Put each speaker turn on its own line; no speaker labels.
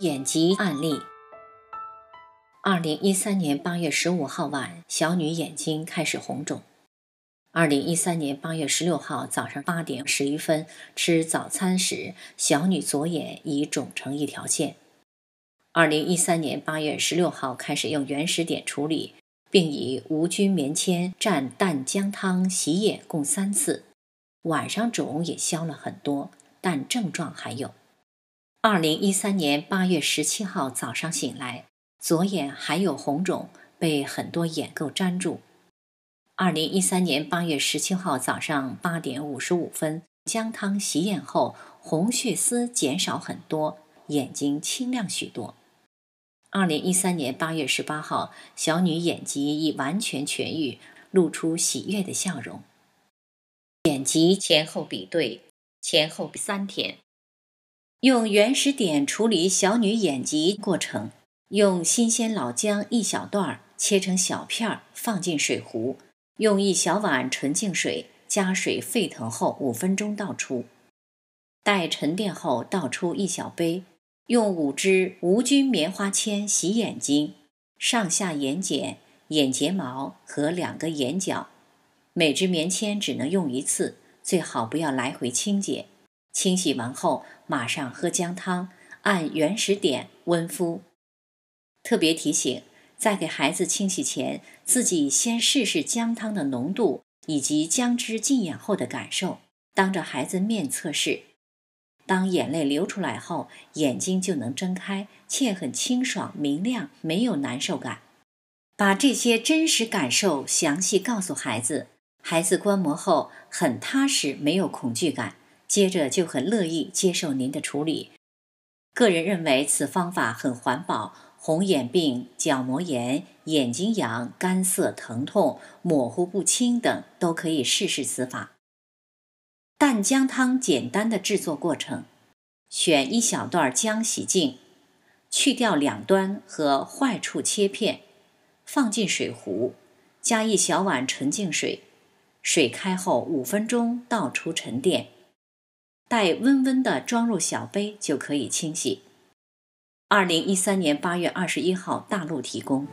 眼疾案例：二零一三年八月十五号晚，小女眼睛开始红肿。二零一三年八月十六号早上八点十一分吃早餐时，小女左眼已肿成一条线。二零一三年八月十六号开始用原始点处理，并以无菌棉签蘸淡姜汤洗眼共三次。晚上肿也消了很多，但症状还有。二零一三年八月十七号早上醒来，左眼还有红肿，被很多眼垢粘住。二零一三年八月十七号早上八点五十五分，姜汤洗眼后，红血丝减少很多，眼睛清亮许多。二零一三年八月十八号，小女眼疾已完全痊愈，露出喜悦的笑容。眼疾前后比对，前后三天。用原始点处理小女眼疾过程：用新鲜老姜一小段儿切成小片儿，放进水壶，用一小碗纯净水加水沸腾后五分钟倒出，待沉淀后倒出一小杯，用五支无菌棉花签洗眼睛、上下眼睑、眼睫毛和两个眼角，每支棉签只能用一次，最好不要来回清洁。清洗完后，马上喝姜汤，按原始点温敷。特别提醒，在给孩子清洗前，自己先试试姜汤的浓度以及姜汁浸眼后的感受，当着孩子面测试。当眼泪流出来后，眼睛就能睁开，且很清爽明亮，没有难受感。把这些真实感受详细告诉孩子，孩子观摩后很踏实，没有恐惧感。接着就很乐意接受您的处理。个人认为此方法很环保。红眼病、角膜炎、眼睛痒、干涩、疼痛、模糊不清等都可以试试此法。淡姜汤简单的制作过程：选一小段姜，洗净，去掉两端和坏处，切片，放进水壶，加一小碗纯净水，水开后五分钟倒出沉淀。待温温的装入小杯就可以清洗。二零一三年八月二十一号，大陆提供。